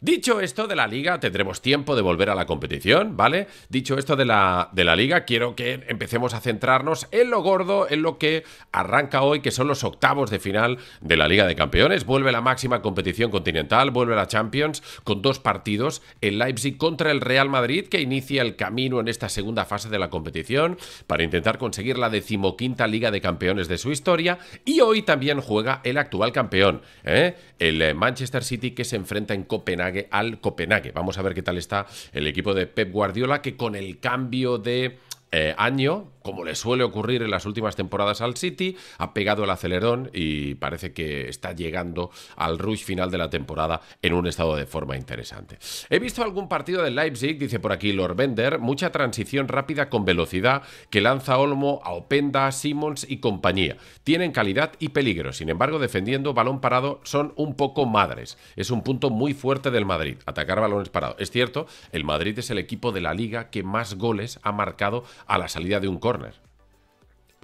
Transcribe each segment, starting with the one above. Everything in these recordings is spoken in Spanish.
Dicho esto de la liga, tendremos tiempo de volver a la competición, ¿vale? Dicho esto de la, de la, liga, quiero que empecemos a centrarnos en lo gordo, en lo que arranca hoy, que son los octavos de final de la Liga de Campeones. Vuelve la máxima competición continental, vuelve la Champions con dos partidos, el Leipzig contra el Real Madrid, que inicia el camino en esta segunda fase de la competición para intentar conseguir la decimoquinta Liga de Campeones de su historia. Y hoy también juega el actual campeón, ¿eh? el eh, Manchester City, que se enfrenta en Copenhague al Copenhague. Vamos a ver qué tal está el equipo de Pep Guardiola, que con el cambio de eh, año como le suele ocurrir en las últimas temporadas al City, ha pegado el acelerón y parece que está llegando al rush final de la temporada en un estado de forma interesante. He visto algún partido del Leipzig, dice por aquí Lord Bender, mucha transición rápida con velocidad que lanza Olmo a Openda, Simmons y compañía. Tienen calidad y peligro, sin embargo, defendiendo balón parado son un poco madres. Es un punto muy fuerte del Madrid, atacar balones parados. Es cierto, el Madrid es el equipo de la liga que más goles ha marcado a la salida de un corte.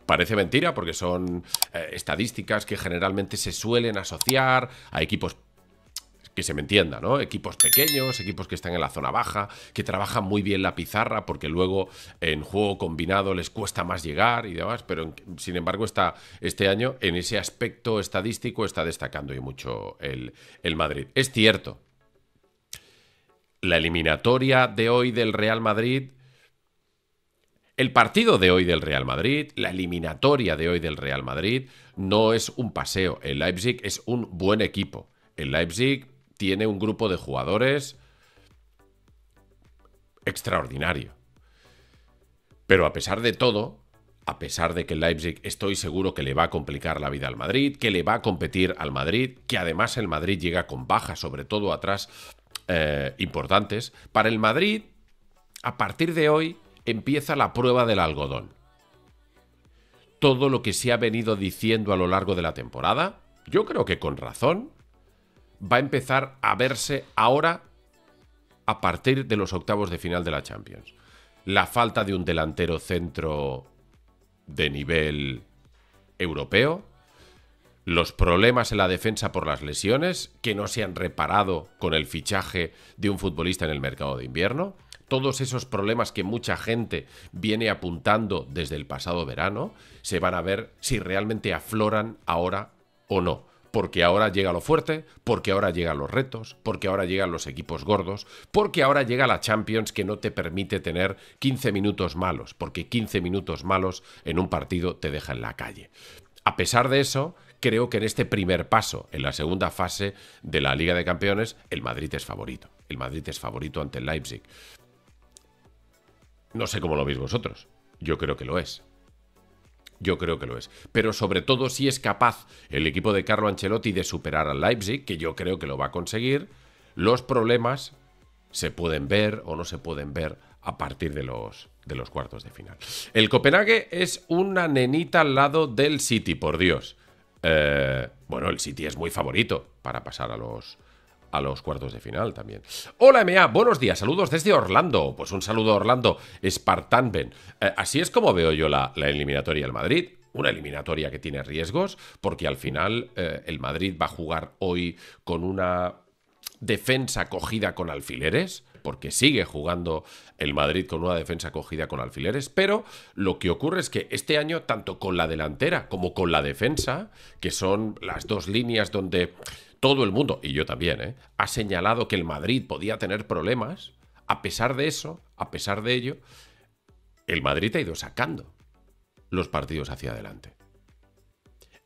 Parece mentira porque son eh, estadísticas que generalmente se suelen asociar a equipos que se me entienda, Equipos pequeños, equipos que están en la zona baja, que trabajan muy bien la pizarra porque luego en juego combinado les cuesta más llegar y demás, pero sin embargo este año en ese aspecto estadístico está destacando y mucho el, el Madrid. Es cierto, la eliminatoria de hoy del Real Madrid el partido de hoy del Real Madrid, la eliminatoria de hoy del Real Madrid, no es un paseo. El Leipzig es un buen equipo. El Leipzig tiene un grupo de jugadores extraordinario. Pero a pesar de todo, a pesar de que el Leipzig estoy seguro que le va a complicar la vida al Madrid, que le va a competir al Madrid, que además el Madrid llega con bajas, sobre todo atrás, eh, importantes, para el Madrid, a partir de hoy, empieza la prueba del algodón. Todo lo que se ha venido diciendo a lo largo de la temporada, yo creo que con razón, va a empezar a verse ahora a partir de los octavos de final de la Champions. La falta de un delantero centro de nivel europeo, los problemas en la defensa por las lesiones que no se han reparado con el fichaje de un futbolista en el mercado de invierno, todos esos problemas que mucha gente viene apuntando desde el pasado verano se van a ver si realmente afloran ahora o no. Porque ahora llega lo fuerte, porque ahora llegan los retos, porque ahora llegan los equipos gordos, porque ahora llega la Champions que no te permite tener 15 minutos malos, porque 15 minutos malos en un partido te deja en la calle. A pesar de eso, creo que en este primer paso, en la segunda fase de la Liga de Campeones, el Madrid es favorito. El Madrid es favorito ante el Leipzig. No sé cómo lo veis vosotros. Yo creo que lo es. Yo creo que lo es. Pero sobre todo si es capaz el equipo de Carlo Ancelotti de superar al Leipzig, que yo creo que lo va a conseguir, los problemas se pueden ver o no se pueden ver a partir de los, de los cuartos de final. El Copenhague es una nenita al lado del City, por Dios. Eh, bueno, el City es muy favorito para pasar a los, a los cuartos de final también. Hola MA, buenos días, saludos desde Orlando. Pues un saludo Orlando, Spartanben. Eh, así es como veo yo la, eliminatoria del Madrid. Una eliminatoria que tiene riesgos, porque al final eh, el Madrid va a jugar hoy con una defensa cogida con alfileres, porque sigue jugando el Madrid con una defensa cogida con alfileres, pero lo que ocurre es que este año, tanto con la delantera como con la defensa, que son las dos líneas donde todo el mundo, y yo también, ¿eh? ha señalado que el Madrid podía tener problemas, a pesar de eso, a pesar de ello, el Madrid ha ido sacando los partidos hacia adelante.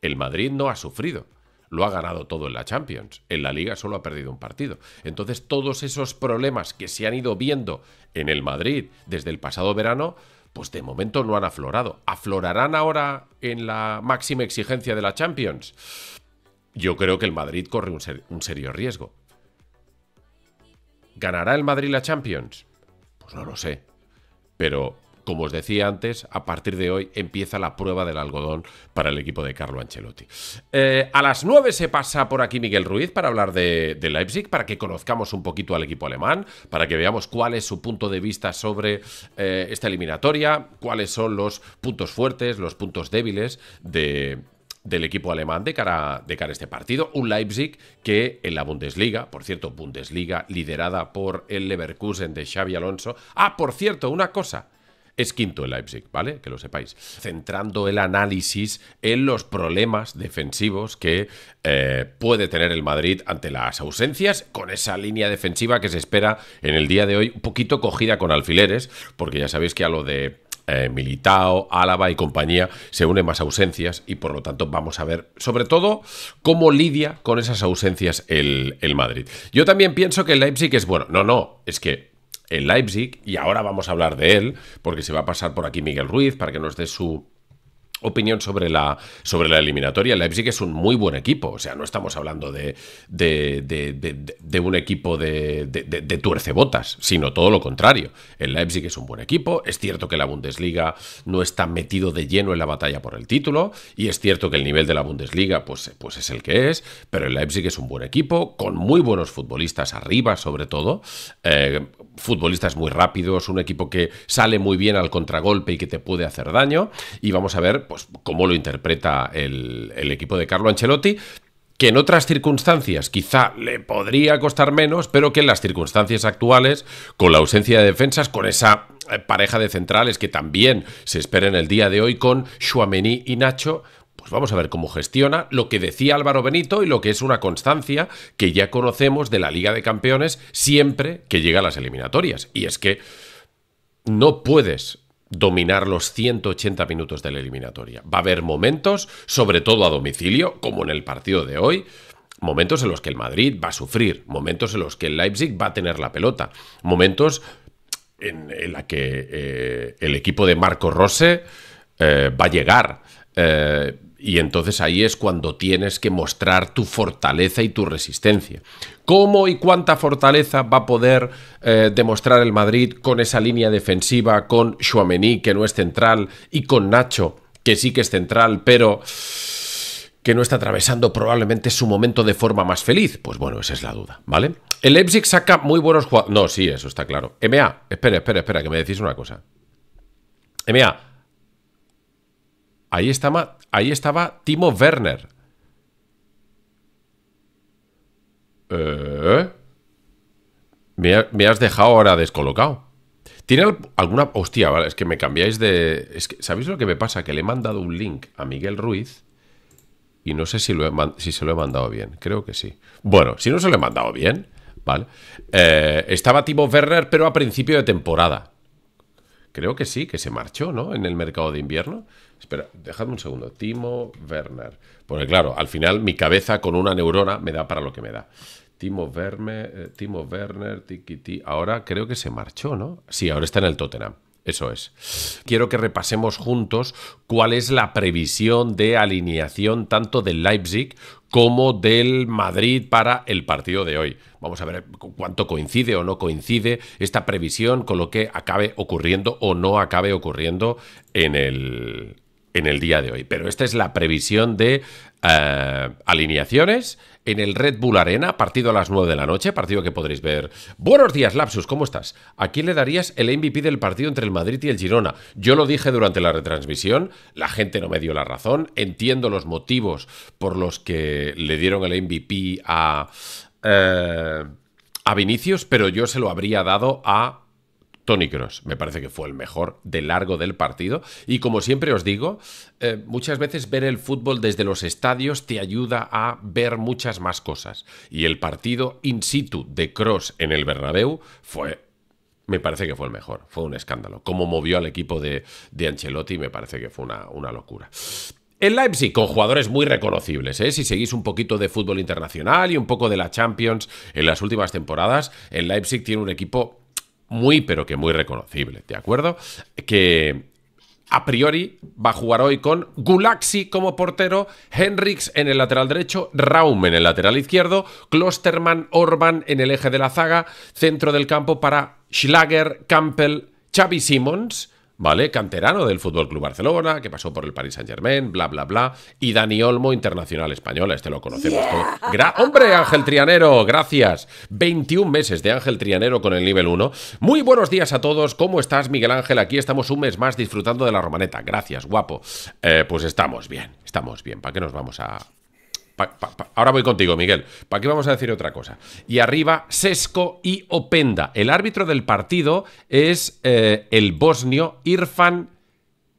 El Madrid no ha sufrido, lo ha ganado todo en la Champions. En la liga solo ha perdido un partido. Entonces todos esos problemas que se han ido viendo en el Madrid desde el pasado verano, pues de momento no han aflorado. ¿Aflorarán ahora en la máxima exigencia de la Champions? yo creo que el Madrid corre un, serio riesgo. ¿Ganará el Madrid la Champions? Pues no lo sé. Pero, como os decía antes, a partir de hoy empieza la prueba del algodón para el equipo de Carlo Ancelotti. Eh, a las 9 se pasa por aquí Miguel Ruiz para hablar de, Leipzig, para que conozcamos un poquito al equipo alemán, para que veamos cuál es su punto de vista sobre eh, esta eliminatoria, cuáles son los puntos fuertes, los puntos débiles de, del equipo alemán de cara, de cara a este partido. Un Leipzig que en la Bundesliga, por cierto, Bundesliga liderada por el Leverkusen de Xavi Alonso. Ah, por cierto, una cosa. Es quinto el Leipzig, ¿vale? Que lo sepáis. Centrando el análisis en los problemas defensivos que eh, puede tener el Madrid ante las ausencias, con esa línea defensiva que se espera en el día de hoy, un poquito cogida con alfileres, porque ya sabéis que a lo de eh, Militao, Álava y compañía, se unen más ausencias y por lo tanto vamos a ver sobre todo cómo lidia con esas ausencias el, el Madrid. Yo también pienso que el Leipzig es bueno. No, no, es que el Leipzig, y ahora vamos a hablar de él, porque se va a pasar por aquí Miguel Ruiz para que nos dé su opinión sobre la, sobre la eliminatoria. Leipzig es un muy buen equipo, o sea, no estamos hablando de, de, un equipo de, tuercebotas, sino todo lo contrario. El Leipzig es un buen equipo, es cierto que la Bundesliga no está metido de lleno en la batalla por el título, y es cierto que el nivel de la Bundesliga pues, pues es el que es, pero el Leipzig es un buen equipo, con muy buenos futbolistas arriba sobre todo, eh, futbolistas muy rápidos, un equipo que sale muy bien al contragolpe y que te puede hacer daño, y vamos a ver pues, cómo lo interpreta el, equipo de Carlo Ancelotti que en otras circunstancias quizá le podría costar menos, pero que en las circunstancias actuales, con la ausencia de defensas, con esa eh, pareja de centrales que también se espera en el día de hoy con Schuameni y Nacho, pues vamos a ver cómo gestiona lo que decía Álvaro Benito y lo que es una constancia que ya conocemos de la Liga de Campeones siempre que llega a las eliminatorias. Y es que no puedes dominar los 180 minutos de la eliminatoria. Va a haber momentos, sobre todo a domicilio, como en el partido de hoy, momentos en los que el Madrid va a sufrir, momentos en los que el Leipzig va a tener la pelota, momentos en, los la que eh, el equipo de Marco Rose eh, va a llegar. Eh, y entonces ahí es cuando tienes que mostrar tu fortaleza y tu resistencia. ¿Cómo y cuánta fortaleza va a poder eh, demostrar el Madrid con esa línea defensiva, con Chouameni, que no es central, y con Nacho, que sí que es central, pero que no está atravesando probablemente su momento de forma más feliz? Pues bueno, esa es la duda, ¿vale? El Leipzig saca muy buenos jugadores. No, sí, eso está claro. MA, espera, espera, espera, que me decís una cosa. MA, ahí está Matt. Ahí estaba Timo Werner. Eh. Me, has dejado ahora descolocado. ¿Tiene alguna... Hostia, vale, es que me cambiáis de... Es que, ¿Sabéis lo que me pasa? Que le he mandado un link a Miguel Ruiz y no sé si, lo se lo he mandado bien. Creo que sí. Bueno, si no se lo he mandado bien, ¿vale? Eh, estaba Timo Werner, pero a principio de temporada. Creo que sí, que se marchó, ¿no? En el mercado de invierno. Espera, dejadme un segundo. Timo Werner. Porque claro, al final mi cabeza con una neurona me da para lo que me da. Timo Werner, eh, Timo Werner, Ahora creo que se marchó, ¿no? Sí, ahora está en el Tottenham. Eso es. Quiero que repasemos juntos cuál es la previsión de alineación tanto del Leipzig como del Madrid para el partido de hoy. Vamos a ver cuánto coincide o no coincide esta previsión con lo que acabe ocurriendo o no acabe ocurriendo en el, en el día de hoy. Pero esta es la previsión de eh, alineaciones en el Red Bull Arena, partido a las 9 de la noche, partido que podréis ver. Buenos días, Lapsus, ¿cómo estás? aquí le darías el MVP del partido entre el Madrid y el Girona? Yo lo dije durante la retransmisión, la gente no me dio la razón, entiendo los motivos por los que le dieron el MVP a... Eh, a Vinicius, pero yo se lo habría dado a Tony Cross me parece que fue el mejor de largo del partido. Y como siempre os digo, eh, muchas veces ver el fútbol desde los estadios te ayuda a ver muchas más cosas. Y el partido in situ de Cross en el Bernabéu fue me parece que fue el mejor. Fue un escándalo. Cómo movió al equipo de, de Ancelotti, me parece que fue una, una locura. En Leipzig, con jugadores muy reconocibles, ¿eh? si seguís un poquito de fútbol internacional y un poco de la Champions en las últimas temporadas, en Leipzig tiene un equipo muy, pero que muy reconocible, ¿de acuerdo? Que a priori va a jugar hoy con Gulaxi como portero, Henrix en el lateral derecho, Raum en el lateral izquierdo, Klosterman, Orban en el eje de la zaga, centro del campo para Schlager, Campbell, Xavi Simons, ¿vale? Canterano del Fútbol Club Barcelona, que pasó por el Paris Saint-Germain, bla, bla, bla. Y Dani Olmo, internacional española, este lo conocemos ¡Hombre, Ángel Trianero! Gracias. 21 meses de Ángel Trianero con el nivel 1. Muy buenos días a todos. ¿Cómo estás, Miguel Ángel? Aquí estamos un mes más disfrutando de la romaneta. Gracias, guapo. Eh, pues estamos bien, estamos bien. ¿Para qué nos vamos a, Ahora voy contigo, Miguel. ¿Para qué vamos a decir otra cosa? Y arriba, Sesco y Openda. El árbitro del partido es eh, el bosnio Irfan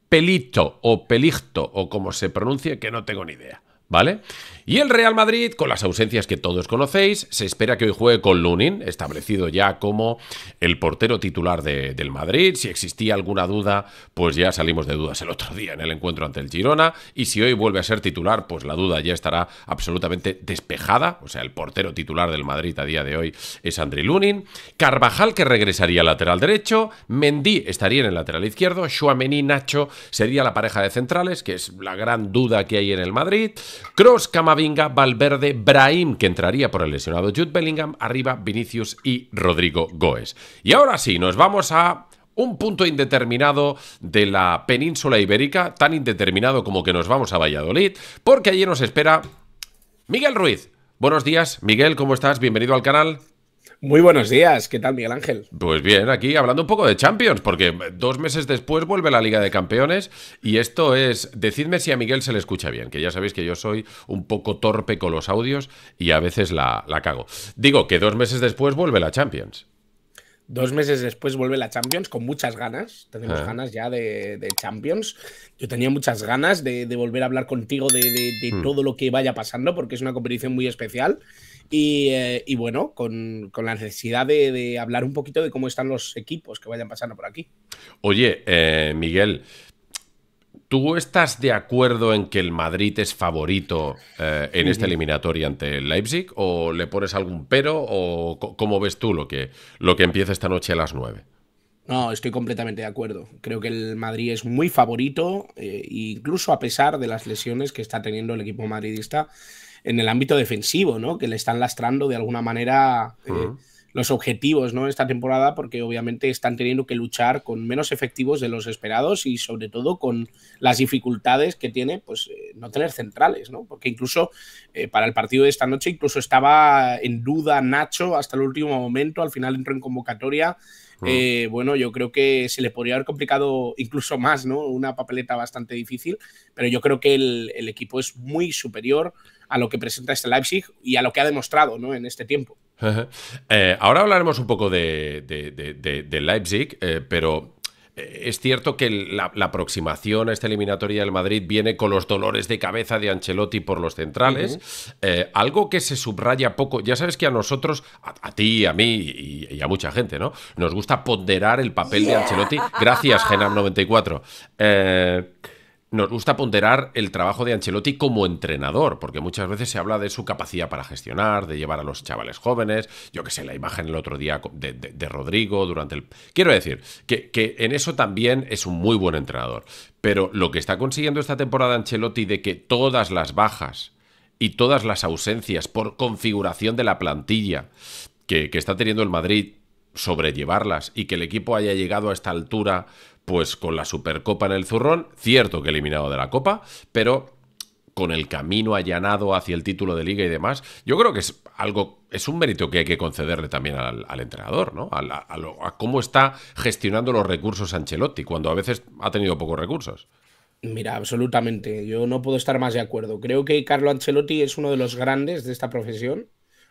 Pelito o Pelicto o como se pronuncie, que no tengo ni idea. ¿Vale? Y el Real Madrid, con las ausencias que todos conocéis, se espera que hoy juegue con Lunin, establecido ya como el portero titular del Madrid. Si existía alguna duda, pues ya salimos de dudas el otro día en el encuentro ante el Girona. Y si hoy vuelve a ser titular, pues la duda ya estará absolutamente despejada. O sea, el portero titular del Madrid a día de hoy es André Lunin. Carvajal, que regresaría lateral derecho. Mendy estaría en el lateral izquierdo. Xuamení, Nacho sería la pareja de centrales, que es la gran duda que hay en el Madrid. Cross, Binga, Valverde, Brahim, que entraría por el lesionado Jude Bellingham, arriba Vinicius y Rodrigo Goes. Y ahora sí, nos vamos a un punto indeterminado de la península ibérica, tan indeterminado como que nos vamos a Valladolid, porque allí nos espera Miguel Ruiz. Buenos días, Miguel, ¿cómo estás? Bienvenido al canal. Muy buenos días, ¿qué tal Miguel Ángel? Pues bien, aquí hablando un poco de Champions, porque dos meses después vuelve la Liga de Campeones y esto es, decidme si a Miguel se le escucha bien, que ya sabéis que yo soy un poco torpe con los audios y a veces la, cago. Digo que dos meses después vuelve la Champions. Dos meses después vuelve la Champions con muchas ganas. Tenemos ah. ganas ya de, Champions. Yo tenía muchas ganas de, volver a hablar contigo de, hmm. todo lo que vaya pasando porque es una competición muy especial. Eh, y, bueno, con, la necesidad de, hablar un poquito de cómo están los equipos que vayan pasando por aquí. Oye, eh, Miguel, ¿Tú estás de acuerdo en que el Madrid es favorito eh, en esta eliminatoria ante el Leipzig? ¿O le pones algún pero? ¿O cómo ves tú lo que, lo que empieza esta noche a las 9? No, estoy completamente de acuerdo. Creo que el Madrid es muy favorito, incluso a pesar de las lesiones que está teniendo el equipo madridista en el ámbito defensivo, ¿no? Que le están lastrando de alguna manera eh, los objetivos, ¿no? Esta temporada, porque obviamente están teniendo que luchar con menos efectivos de los esperados y sobre todo con las dificultades que tiene, pues, eh, no tener centrales, ¿no? Porque incluso eh, para el partido de esta noche, incluso estaba en duda Nacho hasta el último momento, al final entró en convocatoria. bueno, yo creo que se le podría haber complicado incluso más, ¿no? Una papeleta bastante difícil, pero yo creo que el, el equipo es muy superior a lo que presenta este Leipzig y a lo que ha demostrado ¿no? en este tiempo. Eh, ahora hablaremos un poco de, Leipzig, eh, pero eh, es cierto que la, aproximación a esta eliminatoria del Madrid viene con los dolores de cabeza de Ancelotti por los centrales, algo que se subraya poco. Ya sabes que a nosotros, a, ti, a mí y, a mucha gente, ¿no? Nos gusta ponderar el papel de Ancelotti. Gracias, Genam94. Eh, nos gusta ponderar el trabajo de Ancelotti como entrenador, porque muchas veces se habla de su capacidad para gestionar, de llevar a los chavales jóvenes, yo que sé, la imagen el otro día de, Rodrigo durante el... Quiero decir, que, en eso también es un muy buen entrenador, pero lo que está consiguiendo esta temporada Ancelotti de que todas las bajas y todas las ausencias por configuración de la plantilla que, que está teniendo el Madrid, sobrellevarlas y que el equipo haya llegado a esta altura pues con la Supercopa en el zurrón, cierto que eliminado de la Copa, pero con el camino allanado hacia el título de liga y demás, yo creo que es algo, es un mérito que hay que concederle también al, entrenador, ¿no? a, cómo está gestionando los recursos Ancelotti, cuando a veces ha tenido pocos recursos. Mira, absolutamente. Yo no puedo estar más de acuerdo. Creo que Carlo Ancelotti es uno de los grandes de esta profesión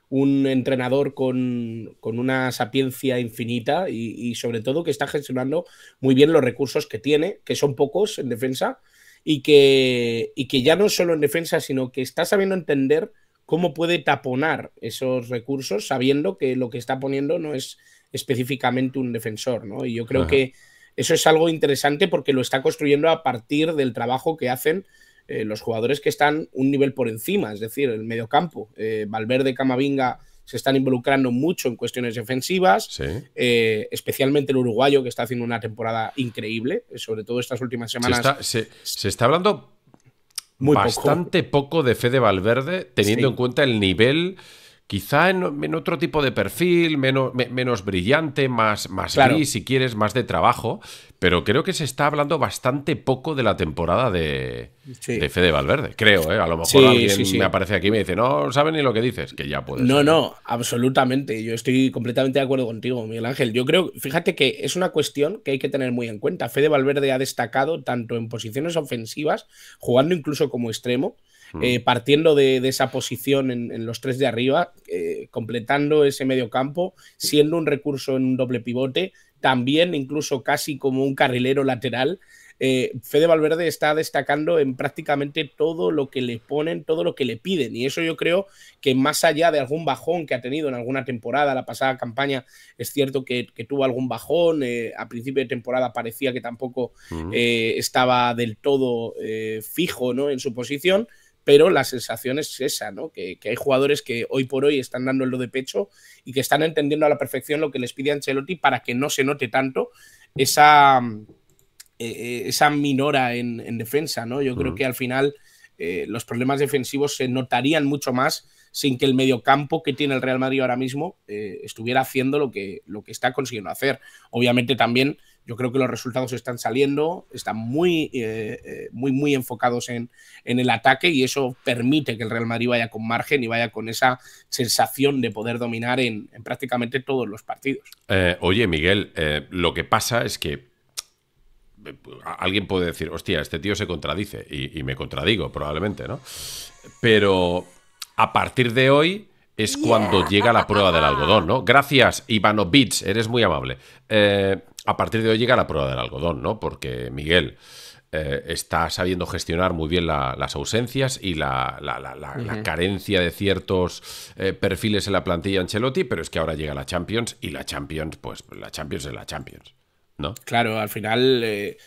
un entrenador con, una sapiencia infinita y, sobre todo que está gestionando muy bien los recursos que tiene, que son pocos en defensa, y que, que ya no solo en defensa, sino que está sabiendo entender cómo puede taponar esos recursos sabiendo que lo que está poniendo no es específicamente un defensor, ¿no? Y yo creo que eso es algo interesante porque lo está construyendo a partir del trabajo que hacen eh, los jugadores que están un nivel por encima, es decir, el mediocampo. campo. Eh, Valverde, Camavinga se están involucrando mucho en cuestiones defensivas, eh, especialmente el uruguayo que está haciendo una temporada increíble, sobre todo estas últimas semanas. Se está, hablando Muy bastante poco. fe de Fede Valverde, teniendo en cuenta el nivel quizá en, otro tipo de perfil, menos, brillante, más, más gris, si quieres, más de trabajo. Pero creo que se está hablando bastante poco de la temporada de, de Fede Valverde, creo. ¿eh? A lo mejor alguien me aparece aquí y me dice, no sabes ni lo que dices, que ya puedes. No, no, absolutamente. Yo estoy completamente de acuerdo contigo, Miguel Ángel. Yo creo, fíjate que es una cuestión que hay que tener muy en cuenta. Fede Valverde ha destacado tanto en posiciones ofensivas, jugando incluso como extremo, Mm. Eh, partiendo de, esa posición en, los tres de arriba, eh, completando ese medio campo, siendo un recurso en un doble pivote, también incluso casi como un carrilero lateral. Eh, Fede Valverde está destacando en prácticamente todo lo que le ponen, todo lo que le piden. Y eso yo creo que más allá de algún bajón que ha tenido en alguna temporada, la pasada campaña es cierto que, tuvo algún bajón, a principio de temporada parecía que tampoco mm. estaba del todo fijo en su posición pero la sensación es esa, ¿no? Que, hay jugadores que hoy por hoy están dando lo de pecho y que están entendiendo a la perfección lo que les pide Ancelotti para que no se note tanto esa, mm, e, e, esa minora en, defensa, ¿no? Yo creo que al final eh, los problemas defensivos se notarían mucho más sin que el mediocampo que tiene el Real Madrid ahora mismo eh, estuviera haciendo lo que, lo que está consiguiendo hacer. Obviamente también yo creo que los resultados están saliendo, están muy, eh, eh, muy, muy enfocados en, el ataque y eso permite que el Real Madrid vaya con margen y vaya con esa sensación de poder dominar en, prácticamente todos los partidos. Eh, oye, Miguel, lo que pasa es que alguien puede decir, hostia, este tío se contradice y, me contradigo probablemente, ¿no? Pero a partir de hoy es cuando llega la prueba del algodón, ¿no? Gracias, Ivanovic, eres muy amable. Eh, a partir de hoy llega la prueba del algodón, ¿no? Porque Miguel eh, está sabiendo gestionar muy bien las ausencias y la, carencia de ciertos eh, perfiles en la plantilla Ancelotti, pero es que ahora llega la Champions y la Champions, pues la Champions es la Champions, ¿no? Claro, al final eh,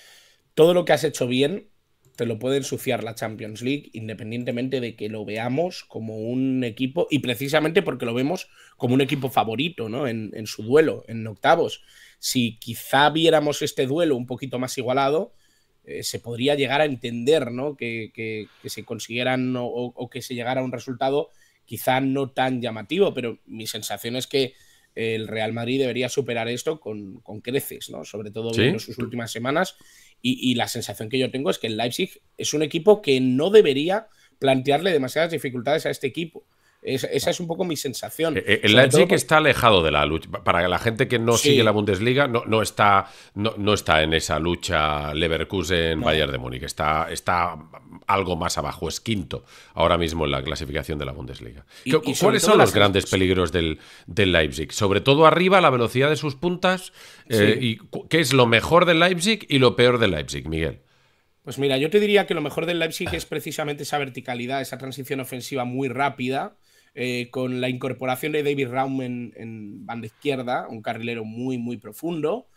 todo lo que has hecho bien te lo puede ensuciar la Champions League, independientemente de que lo veamos como un equipo, y precisamente porque lo vemos como un equipo favorito, ¿no? en su duelo, en octavos si quizá viéramos este duelo un poquito más igualado, eh, se podría llegar a entender, ¿no? Que, se consiguieran o, que se llegara a un resultado quizá no tan llamativo, pero mi sensación es que eh, el Real Madrid debería superar esto con, creces, ¿no? Sobre todo en sus últimas semanas. Y, y, la sensación que yo tengo es que el Leipzig es un equipo que no debería plantearle demasiadas dificultades a este equipo esa es un poco mi sensación. Eh, eh, el Leipzig está alejado de la lucha. Para la gente que no sigue la Bundesliga, no, no, está, no, está en esa lucha Leverkusen-Bayern de Múnich. Está, está algo más abajo, es quinto ahora mismo en la clasificación de la Bundesliga. ¿Cuáles son los grandes peligros del, del, Leipzig? Sobre todo arriba, la velocidad de sus puntas. Eh, y, ¿Qué es lo mejor del Leipzig y lo peor del Leipzig, Miguel? Pues mira, yo te diría que lo mejor del Leipzig es precisamente esa verticalidad, esa transición ofensiva muy rápida, eh, con la incorporación de David Raum en, banda izquierda, un carrilero muy, muy profundo.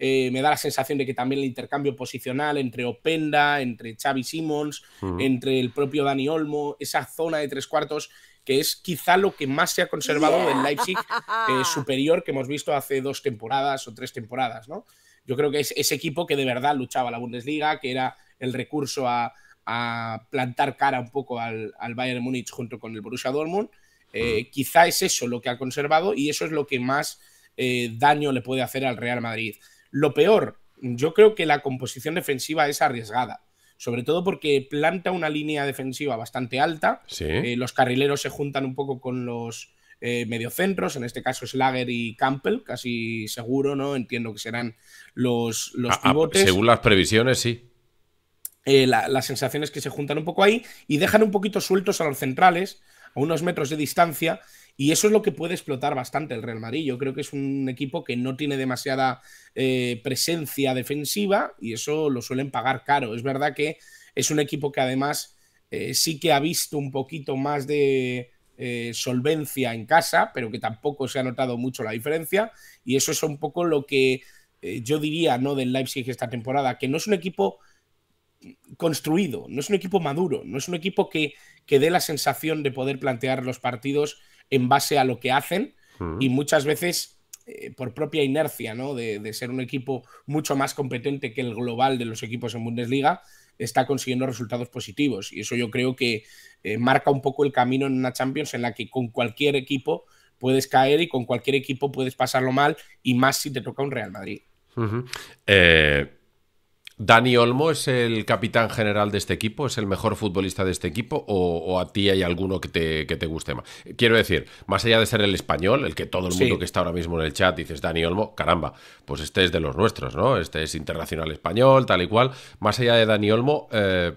Eh, me da la sensación de que también el intercambio posicional entre Openda, entre Xavi Simons, entre el propio Dani Olmo, esa zona de tres cuartos que es quizá lo que más se ha conservado en Leipzig eh, superior que hemos visto hace dos temporadas o tres temporadas, ¿no? Yo creo que es ese equipo que de verdad luchaba la Bundesliga, que era el recurso a, plantar cara un poco al, al Bayern Múnich junto con el Borussia Dortmund eh, quizá es eso lo que ha conservado y eso es lo que más eh, daño le puede hacer al Real Madrid. Lo peor, yo creo que la composición defensiva es arriesgada, sobre todo porque planta una línea defensiva bastante alta, eh, los carrileros se juntan un poco con los mediocentros, en este caso Slager y Campbell, casi seguro, ¿no? Entiendo que serán los, los ah, ah, pivotes. según las previsiones, sí. las sensaciones que se juntan un poco ahí y dejan un poquito sueltos a los centrales, a unos metros de distancia. Y eso es lo que puede explotar bastante el Real Madrid. Yo creo que es un equipo que no tiene demasiada eh, presencia defensiva y eso lo suelen pagar caro. Es verdad que es un equipo que además eh, sí que ha visto un poquito más de eh, solvencia en casa, pero que tampoco se ha notado mucho la diferencia. Y eso es un poco lo que yo diría ¿no? del Leipzig esta temporada, que no es un equipo construido, no es un equipo maduro, no es un equipo que, que dé la sensación de poder plantear los partidos en base a lo que hacen y muchas veces eh, por propia inercia ¿no? De, ser un equipo mucho más competente que el global de los equipos en Bundesliga, está consiguiendo resultados positivos y eso yo creo que eh, marca un poco el camino en una Champions en la que con cualquier equipo puedes caer y con cualquier equipo puedes pasarlo mal y más si te toca un Real Madrid. ¿Dani Olmo es el capitán general de este equipo? ¿Es el mejor futbolista de este equipo? ¿O, a ti hay alguno que te, que te, guste más? Quiero decir, más allá de ser el español, el que todo el mundo que está ahora mismo en el chat dices Dani Olmo, caramba, pues este es de los nuestros, ¿no? Este es internacional español, tal y cual. Más allá de Dani Olmo, eh,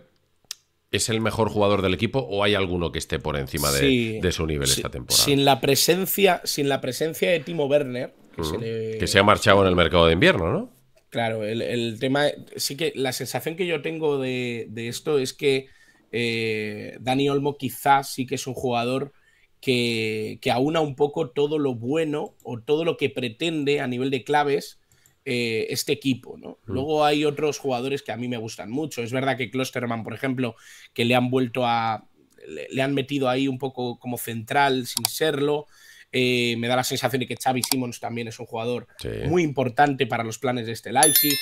¿es el mejor jugador del equipo o hay alguno que esté por encima de, de su nivel esta temporada? Sin la presencia, sin la presencia de Timo Werner, que se ha marchado en el mercado de invierno, ¿no? Claro, el, tema, sí que la sensación que yo tengo de, esto es que eh, Dani Olmo quizás sí que es un jugador que, que, aúna un poco todo lo bueno o todo lo que pretende a nivel de claves eh, este equipo. ¿no? Mm. Luego hay otros jugadores que a mí me gustan mucho. Es verdad que Klosterman, por ejemplo, que le han vuelto a... le han metido ahí un poco como central sin serlo. Eh, me da la sensación de que Xavi Simons también es un jugador muy importante para los planes de este Leipzig.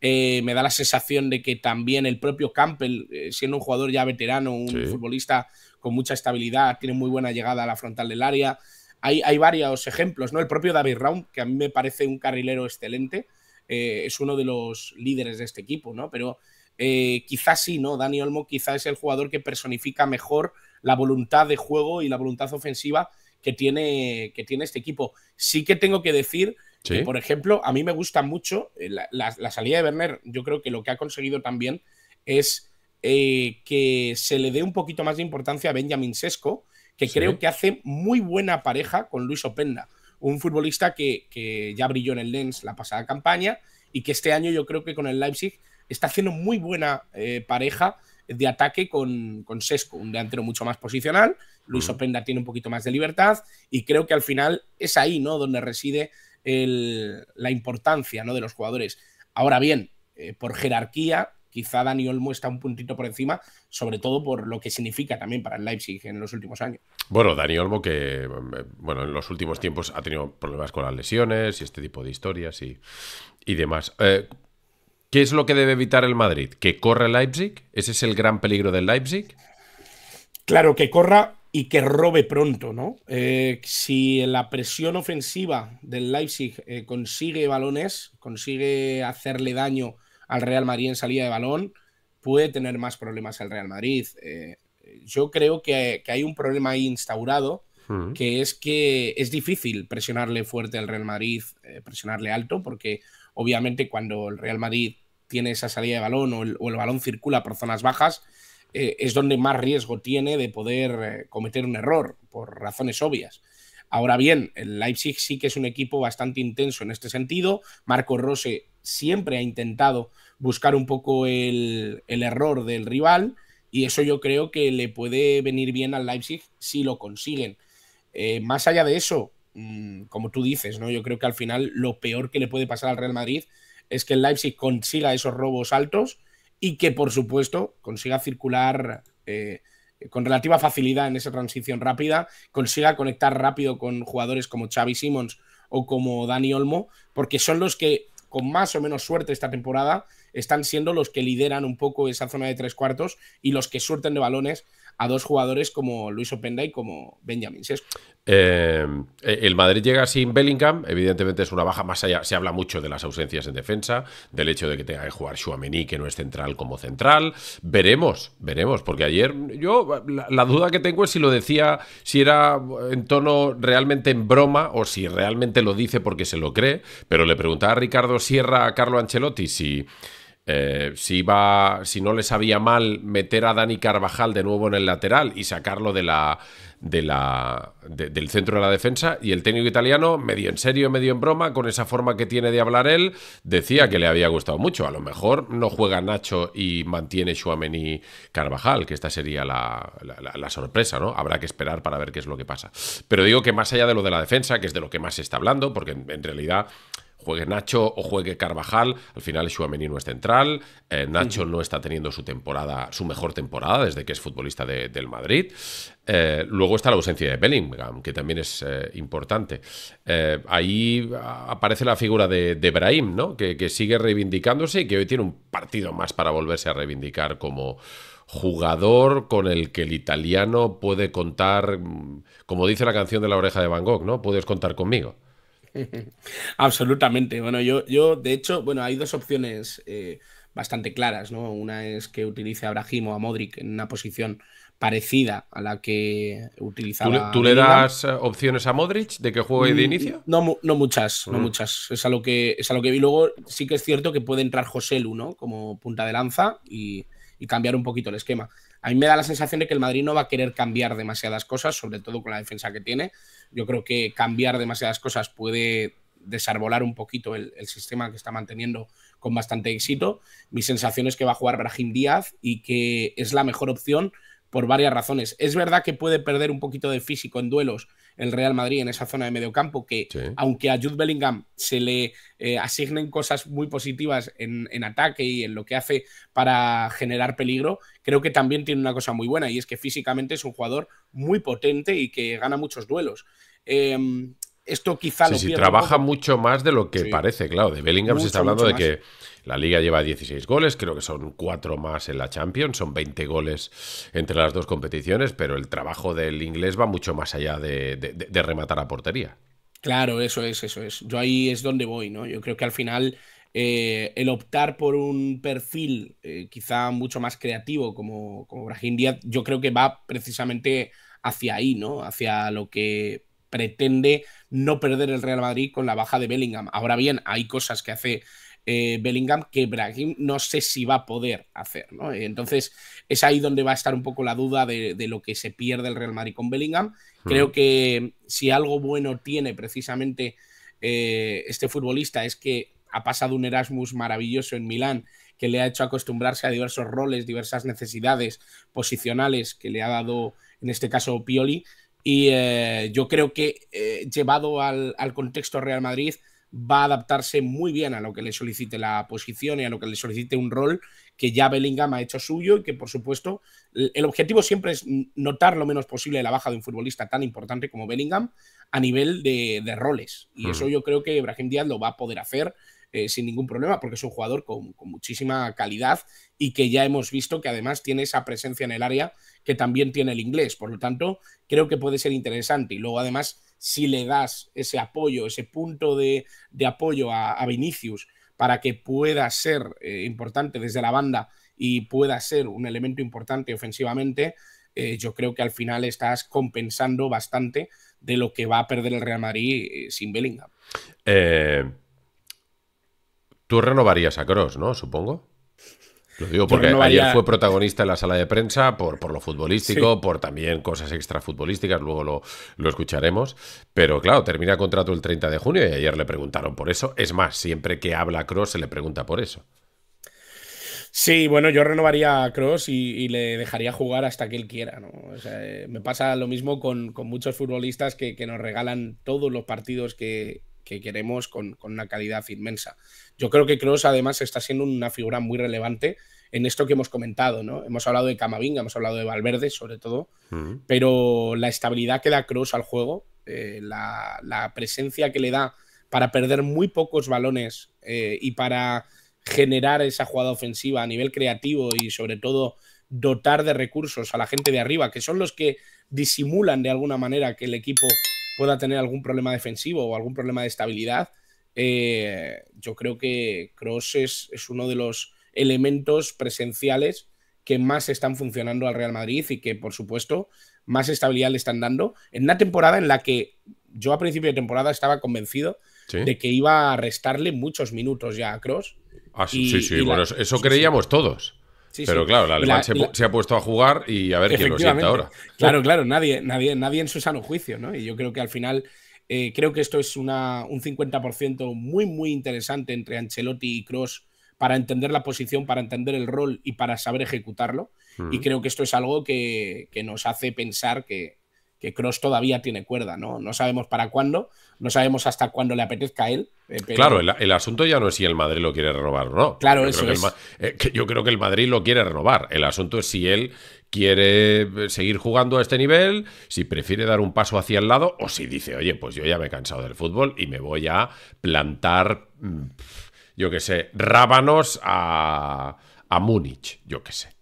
Eh, me da la sensación de que también el propio Campbell, eh, siendo un jugador ya veterano, un futbolista con mucha estabilidad, tiene muy buena llegada a la frontal del área. Hay, varios ejemplos, ¿no? El propio David Raum, que a mí me parece un carrilero excelente, es uno de los líderes de este equipo, ¿no? Pero quizás sí, ¿no? Dani Olmo quizás es el jugador que personifica mejor la voluntad de juego y la voluntad ofensiva que tiene, que tiene este equipo. Sí que tengo que decir que, por ejemplo, a mí me gusta mucho eh, la, salida de Werner. Yo creo que lo que ha conseguido también es eh, que se le dé un poquito más de importancia a Benjamin Sesco, que creo que hace muy buena pareja con Luis Openda, un futbolista que, ya brilló en el Lens la pasada campaña y que este año yo creo que con el Leipzig está haciendo muy buena eh, pareja de ataque con, Sesco, un delantero mucho más posicional. Luis Openda tiene un poquito más de libertad y creo que al final es ahí ¿no? donde reside la importancia ¿no? de los jugadores. Ahora bien, eh, por jerarquía, quizá Dani Olmo está un puntito por encima, sobre todo por lo que significa también para el Leipzig en los últimos años. Bueno, Dani Olmo que eh, bueno, en los últimos tiempos ha tenido problemas con las lesiones y este tipo de historias y, demás. Eh, ¿Qué es lo que debe evitar el Madrid? ¿Que corra Leipzig? ¿Ese es el gran peligro del Leipzig? Claro, que corra y que robe pronto, ¿no? Eh, si la presión ofensiva del Leipzig eh, consigue balones, consigue hacerle daño al Real Madrid en salida de balón, puede tener más problemas el Real Madrid. Eh, yo creo que, que, hay un problema ahí instaurado Mm. que es que es difícil presionarle fuerte al Real Madrid, eh, presionarle alto, porque obviamente cuando el Real Madrid tiene esa salida de balón o el, balón circula por zonas bajas, eh, es donde más riesgo tiene de poder eh, cometer un error, por razones obvias. Ahora bien, el Leipzig sí que es un equipo bastante intenso en este sentido. Marco Rose siempre ha intentado buscar un poco el error del rival y eso yo creo que le puede venir bien al Leipzig si lo consiguen. Eh, más allá de eso, mm, como tú dices, ¿no? Yo creo que al final lo peor que le puede pasar al Real Madrid es que el Leipzig consiga esos robos altos y que, por supuesto, consiga circular eh, con relativa facilidad en esa transición rápida, consiga conectar rápido con jugadores como Xavi Simons o como Dani Olmo, porque son los que, con más o menos suerte esta temporada, están siendo los que lideran un poco esa zona de tres cuartos y los que surten de balones a dos jugadores como Luis Openda y como Benjamin Sesco. Em, e, el Madrid llega sin Bellingham, evidentemente es una baja más allá. Se habla mucho de las ausencias en defensa, del hecho de que tenga que jugar Xuameni que no es central como central. Veremos, veremos, porque ayer yo la, la, duda que tengo es si lo decía, si era en tono realmente en broma o si realmente lo dice porque se lo cree. Pero le preguntaba a Ricardo Sierra a Carlo Ancelotti si eh, si, si no le sabía mal meter a Dani Carvajal de nuevo en el lateral y sacarlo de la, del centro de la defensa y el técnico italiano, medio en serio, medio en broma, con esa forma que tiene de hablar él, decía que le había gustado mucho. A lo mejor no juega Nacho y mantiene y Carvajal, que esta sería la, la, sorpresa, ¿no? Habrá que esperar para ver qué es lo que pasa. Pero digo que más allá de lo de la defensa, que es de lo que más se está hablando, porque en realidad juegue Nacho o juegue Carvajal, al final su no es central, eh, Nacho no está teniendo su temporada, su mejor temporada desde que es futbolista del Madrid. Eh, luego está la ausencia de Bellingham, que también es eh, importante. ahí aparece la figura de, de Brahim, ¿no? Que, que sigue reivindicándose y que hoy tiene un partido más para volverse a reivindicar como, jugador con el que el italiano puede contar, mm, como dice la canción de la oreja de Van Gogh, ¿no? Puedes contar conmigo. Absolutamente. Bueno, yo, yo, de hecho, bueno, hay dos opciones eh, bastante claras, ¿no? Una es que utilice a o a Modric en una posición parecida a la que utilizaba. ¿Tú, le das eh, opciones a Modric de que juegue de mm, inicio? No, no muchas, no mm. muchas. Es a, lo que, es a que vi. Luego sí que es cierto que puede entrar José Lu, ¿no? Como punta de lanza y cambiar un poquito el esquema. A mí me da la sensación de que el Madrid no va a querer cambiar demasiadas cosas, sobre todo con la defensa que tiene. Yo creo que cambiar demasiadas cosas puede desarbolar un poquito el, sistema que está manteniendo con bastante éxito. Mi sensación es que va a jugar Brahim Díaz y que es la mejor opción por varias razones. Es verdad que puede perder un poquito de físico en duelos el Real Madrid en esa zona de mediocampo, que aunque a Jude Bellingham se le eh, asignen cosas muy positivas en, ataque y en lo que hace para generar peligro, creo que también tiene una cosa muy buena y es que físicamente es un jugador muy potente y que gana muchos duelos. Em, esto quizá sí, sí, trabaja mucho más de lo que parece, claro. De Bellingham se está hablando de que la liga lleva 16 goles, creo que son 4 más en la Champions, son 20 goles entre las dos competiciones, pero el trabajo del inglés va mucho más allá de, rematar a portería. Claro, eso es, eso es. Yo ahí es donde voy, ¿no? Yo creo que al final eh, el optar por un perfil eh, quizá mucho más creativo como, como Brahim Díaz, yo creo que va precisamente hacia ahí, ¿no? Hacia lo que pretende no perder el Real Madrid con la baja de Bellingham. Ahora bien, hay cosas que hace eh, Bellingham que Brahim no sé si va a poder hacer. Entonces, es ahí donde va a estar un poco la duda de, lo que se pierde el Real Madrid con Bellingham. Hmm. Creo que si algo bueno tiene precisamente eh, este futbolista es que ha pasado un Erasmus maravilloso en Milán que le ha hecho acostumbrarse a diversos roles, diversas necesidades posicionales que le ha dado, en este caso, Pioli, y eh, yo creo que eh, llevado al, contexto Real Madrid va a adaptarse muy bien a lo que le solicite la posición y a lo que le solicite un rol que ya Bellingham ha hecho suyo y que por supuesto el objetivo siempre es notar lo menos posible la baja de un futbolista tan importante como Bellingham a nivel de, roles. Y eso yo creo que Ibrahim Díaz lo va a poder hacer eh, sin ningún problema, porque es un jugador con, muchísima calidad y que ya hemos visto que además tiene esa presencia en el área que también tiene el inglés. Por lo tanto, creo que puede ser interesante. Y luego, además, si le das ese apoyo, ese punto de, apoyo a, Vinicius para que pueda ser eh, importante desde la banda y pueda ser un elemento importante ofensivamente, eh, yo creo que al final estás compensando bastante de lo que va a perder el Real Madrid sin Bellingham. Tú renovarías a Cross, ¿no? Supongo. Lo digo porque ayer fue protagonista en la sala de prensa por, por lo futbolístico, por también cosas extrafutbolísticas, luego lo, escucharemos. Pero claro, termina contrato el 30 de junio y ayer le preguntaron por eso. Es más, siempre que habla Cross se le pregunta por eso. Sí, bueno, yo renovaría a Cross y, le dejaría jugar hasta que él quiera. ¿no? Eh, me pasa lo mismo con, con muchos futbolistas que, que nos regalan todos los partidos que, que queremos con, una calidad inmensa. Yo creo que Kroos además está siendo una figura muy relevante en esto que hemos comentado, ¿no? Hemos hablado de Camavinga, hemos hablado de Valverde sobre todo, pero la estabilidad que da Kroos al juego, eh, la, presencia que le da para perder muy pocos balones eh, y para generar esa jugada ofensiva a nivel creativo y sobre todo dotar de recursos a la gente de arriba, que son los que disimulan de alguna manera que el equipo pueda tener algún problema defensivo o algún problema de estabilidad, eh, yo creo que Cross es, uno de los elementos presenciales que más están funcionando al Real Madrid y que, por supuesto, más estabilidad le están dando en una temporada en la que yo a principio de temporada estaba convencido de que iba a restarle muchos minutos ya a Cross. Ah, sí, sí, bueno, eso creíamos todos pero claro, el alemán la, se, se, ha puesto a jugar y a ver quién lo siente ahora. Claro, claro, nadie, nadie, nadie en su sano juicio, ¿no? Y yo creo que al final, eh, creo que esto es una, un 50% muy, muy interesante entre Ancelotti y Cross para entender la posición, para entender el rol y para saber ejecutarlo. Y creo que esto es algo que, que nos hace pensar que que Cross todavía tiene cuerda, ¿no? No sabemos para cuándo, no sabemos hasta cuándo le apetezca a él. Eh, claro, el, asunto ya no es si el Madrid lo quiere robar o no. Claro, eso es. Eh, que yo creo que el Madrid lo quiere renovar. El asunto es si él quiere eh, seguir jugando a este nivel, si prefiere dar un paso hacia el lado o si dice, oye, pues yo ya me he cansado del fútbol y me voy a plantar, mm, yo qué sé, rábanos a, a Múnich, yo qué sé.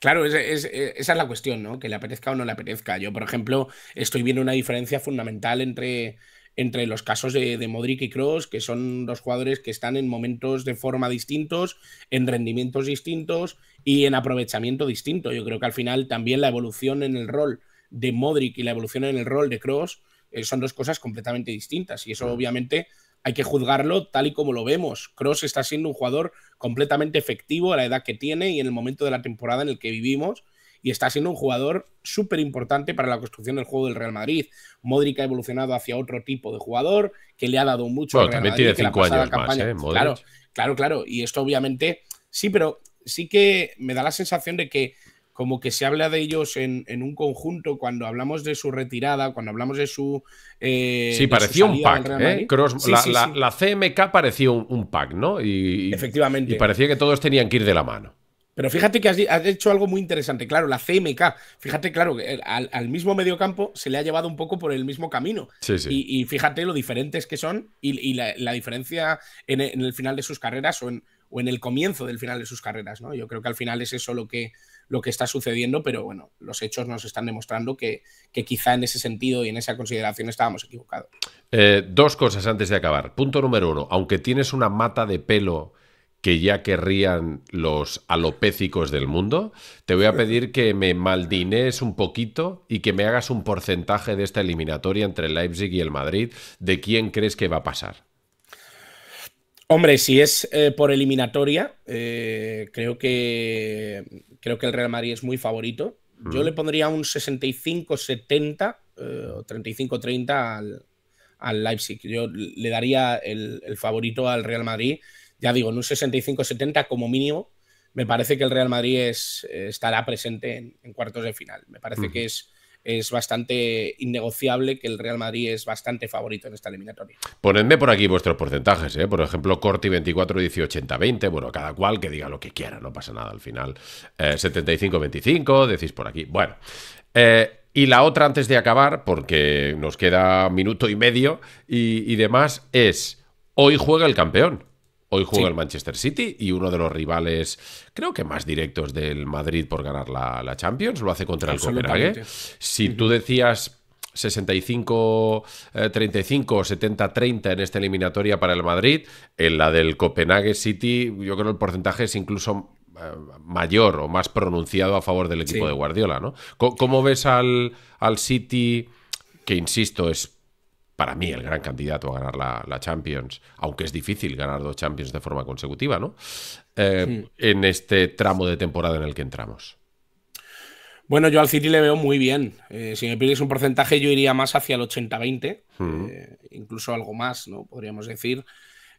Claro, eh, esa es la cuestión, ¿no? Que le apetezca o no le apetezca. Yo, por ejemplo, estoy viendo una diferencia fundamental entre, entre los casos de, Modric y Cross, que son dos jugadores que están en momentos de forma distintos, en rendimientos distintos y en aprovechamiento distinto. Yo creo que al final también la evolución en el rol de Modric y la evolución en el rol de Cross eh, son dos cosas completamente distintas. Y eso obviamente hay que juzgarlo tal y como lo vemos. Cross está siendo un jugador completamente efectivo a la edad que tiene y en el momento de la temporada en el que vivimos. Y está siendo un jugador súper importante para la construcción del juego del Real Madrid. Modric ha evolucionado hacia otro tipo de jugador que le ha dado mucho. campaña, ¿eh? Claro, claro, claro. Y esto obviamente sí, pero sí que me da la sensación de que como que se habla de ellos en, un conjunto cuando hablamos de su retirada, cuando hablamos de su... Eh, sí, parecía un pack, ¿eh? la, CMK parecía un, pack, ¿no? Y, Efectivamente. Y parecía que todos tenían que ir de la mano. Pero fíjate que has, hecho algo muy interesante. Claro, la CMK, fíjate, claro, al, al mismo mediocampo se le ha llevado un poco por el mismo camino. Sí, sí. Y, y, fíjate lo diferentes que son y, la, diferencia en, el final de sus carreras o en, o en el comienzo del final de sus carreras, ¿no? Yo creo que al final es eso lo que, lo que está sucediendo, pero bueno, los hechos nos están demostrando que, quizá en ese sentido y en esa consideración estábamos equivocados. Eh, dos cosas antes de acabar. Punto número uno, aunque tienes una mata de pelo que ya querrían los alopécicos del mundo, te voy a pedir que me maldines un poquito y que me hagas un porcentaje de esta eliminatoria entre Leipzig y el Madrid de quién crees que va a pasar. Hombre, si es eh, por eliminatoria, eh, creo, que, creo que el Real Madrid es muy favorito. Yo le pondría un 65-70 eh, o 35-30 al, al, Leipzig. Yo le daría el, favorito al Real Madrid. Ya digo, en un 65-70 como mínimo, me parece que el Real Madrid estará presente en, cuartos de final. Me parece que es es bastante innegociable que el Real Madrid es bastante favorito en esta eliminatoria. Ponedme por aquí vuestros porcentajes, ¿eh? por ejemplo, Corti 24, 18, 80, 20, bueno, cada cual que diga lo que quiera, no pasa nada al final. 75, eh, 25, decís por aquí. Bueno. Eh, y la otra antes de acabar, porque nos queda minuto y medio y demás, es hoy juega el campeón. Hoy juega el Manchester City y uno de los rivales, creo que más directos del Madrid por ganar la, Champions, lo hace contra el Copenhague. Si tú decías 65, 35 70, 30 en esta eliminatoria para el Madrid, en la del Copenhague City, yo creo el porcentaje es incluso eh, mayor o más pronunciado a favor del equipo de Guardiola, ¿no? ¿Cómo, ves al, al City, que insisto, es para mí el gran candidato a ganar la, la, Champions, aunque es difícil ganar dos Champions de forma consecutiva, ¿no? Eh, en este tramo de temporada en el que entramos. Bueno, yo al City le veo muy bien. Eh, si me pides un porcentaje, yo iría más hacia el 80-20, eh, incluso algo más, ¿no? Podríamos decir.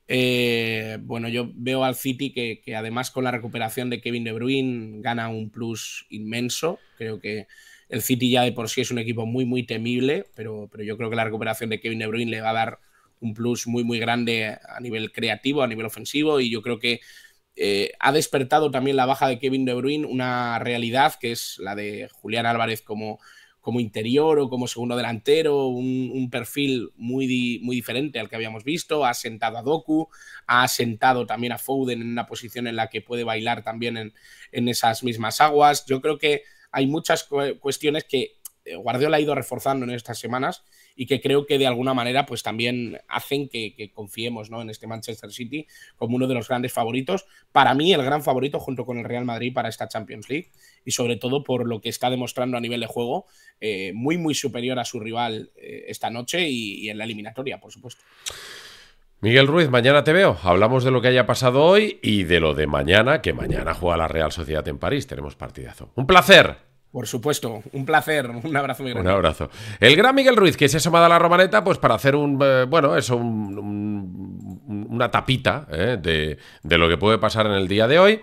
bueno, yo veo al City que, que, además con la recuperación de Kevin De Bruyne gana un plus inmenso. Creo que el City ya de por sí es un equipo muy, muy temible, pero, pero yo creo que la recuperación de Kevin De Bruyne le va a dar un plus muy, muy grande a nivel creativo, a nivel ofensivo, y yo creo que eh, ha despertado también la baja de Kevin De Bruyne una realidad que es la de Julián Álvarez como, como interior o como segundo delantero, un, perfil muy, muy diferente al que habíamos visto. Ha sentado a Doku, ha sentado también a Foden en una posición en la que puede bailar también en esas mismas aguas. Yo creo que hay muchas cuestiones que eh, Guardiola ha ido reforzando en estas semanas y que creo que de alguna manera pues también hacen que, confiemos ¿no? en este Manchester City como uno de los grandes favoritos. Para mí el gran favorito junto con el Real Madrid para esta Champions League y sobre todo por lo que está demostrando a nivel de juego, eh, muy muy superior a su rival eh, esta noche y en la eliminatoria, por supuesto. Miguel Ruiz, mañana te veo. Hablamos de lo que haya pasado hoy y de lo de mañana, que mañana juega la Real Sociedad en París. Tenemos partidazo. Un placer. Por supuesto, un placer, un abrazo muy Un abrazo. El gran Miguel Ruiz, que se ha sumado a la romaneta, pues para hacer un, eh, bueno, eso, una tapita eh, de, de, lo que puede pasar en el día de hoy.